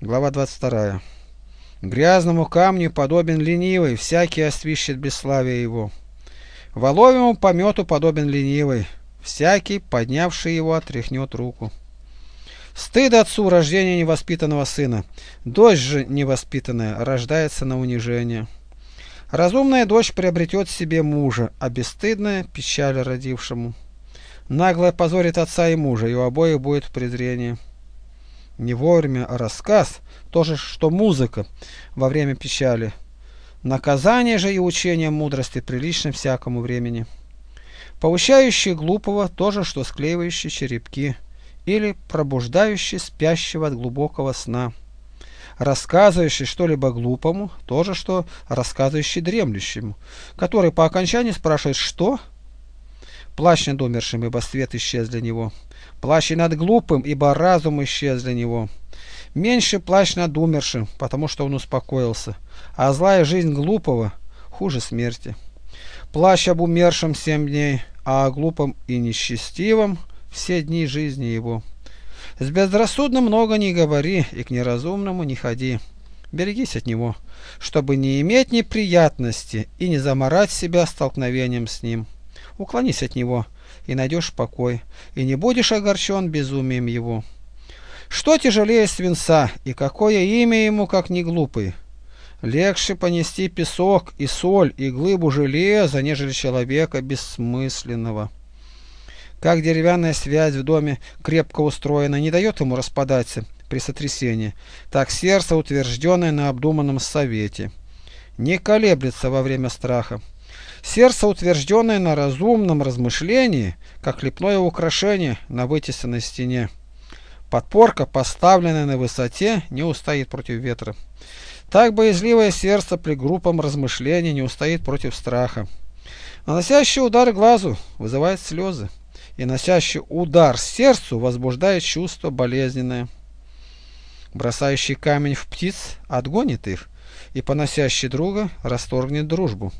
Глава 22. Грязному камню подобен ленивый, всякий освищет бесславие его. Воловиму помету подобен ленивый, всякий, поднявший его, отряхнет руку. Стыд отцу рождения невоспитанного сына. Дочь же невоспитанная рождается на унижение. Разумная дочь приобретет себе мужа, а бесстыдная – печаль родившему. Наглая позорит отца и мужа, и у обоих будет презрение не вовремя а рассказ, то же, что музыка во время печали. Наказание же и учение мудрости прилично всякому времени. Повышающий глупого то же, что склеивающий черепки или пробуждающий спящего от глубокого сна. Рассказывающий что-либо глупому то же, что рассказывающий дремлющему, который по окончании спрашивает «что?», Плащ над умершим, ибо свет исчез для него. Плащ и над глупым, ибо разум исчез для него. Меньше плащ над умершим, потому что он успокоился. А злая жизнь глупого хуже смерти. Плащ об умершем семь дней, а о глупом и несчастивом все дни жизни его. С безрассудным много не говори, и к неразумному не ходи. Берегись от него, чтобы не иметь неприятности и не заморать себя столкновением с ним. Уклонись от него, и найдешь покой, и не будешь огорчен безумием его. Что тяжелее свинца, и какое имя ему, как не глупый? Легче понести песок и соль и глыбу железа, нежели человека бессмысленного. Как деревянная связь в доме крепко устроена, не дает ему распадаться при сотрясении, так сердце, утвержденное на обдуманном совете, не колеблется во время страха. Сердце, утвержденное на разумном размышлении, как лепное украшение на вытесанной стене. Подпорка, поставленная на высоте, не устоит против ветра. Так боязливое сердце при группам размышлений не устоит против страха. Наносящий удар глазу вызывает слезы, и носящий удар сердцу возбуждает чувство болезненное. Бросающий камень в птиц отгонит их, и поносящий друга расторгнет дружбу.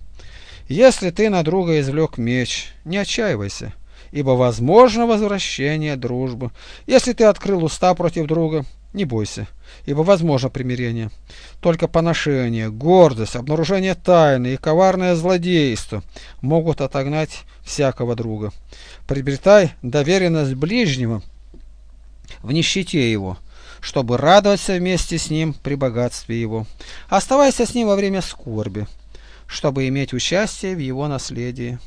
Если ты на друга извлек меч, не отчаивайся, ибо возможно возвращение дружбы. Если ты открыл уста против друга, не бойся, ибо возможно примирение. Только поношение, гордость, обнаружение тайны и коварное злодейство могут отогнать всякого друга. Приобретай доверенность ближнего в нищете его, чтобы радоваться вместе с ним при богатстве его. Оставайся с ним во время скорби, чтобы иметь участие в его наследии.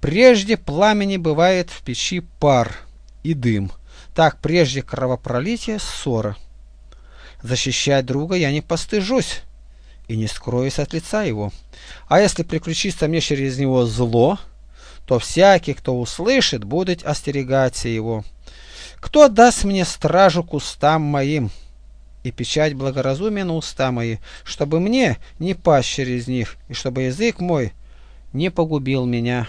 Прежде пламени бывает в печи пар и дым, так прежде кровопролития ссора. Защищать друга я не постыжусь и не скроюсь от лица его. А если приключится мне через него зло, то всякий, кто услышит, будет остерегаться его. Кто даст мне стражу кустам моим?» и печать благоразумия на уста мои, чтобы мне не пасть через них, и чтобы язык мой не погубил меня».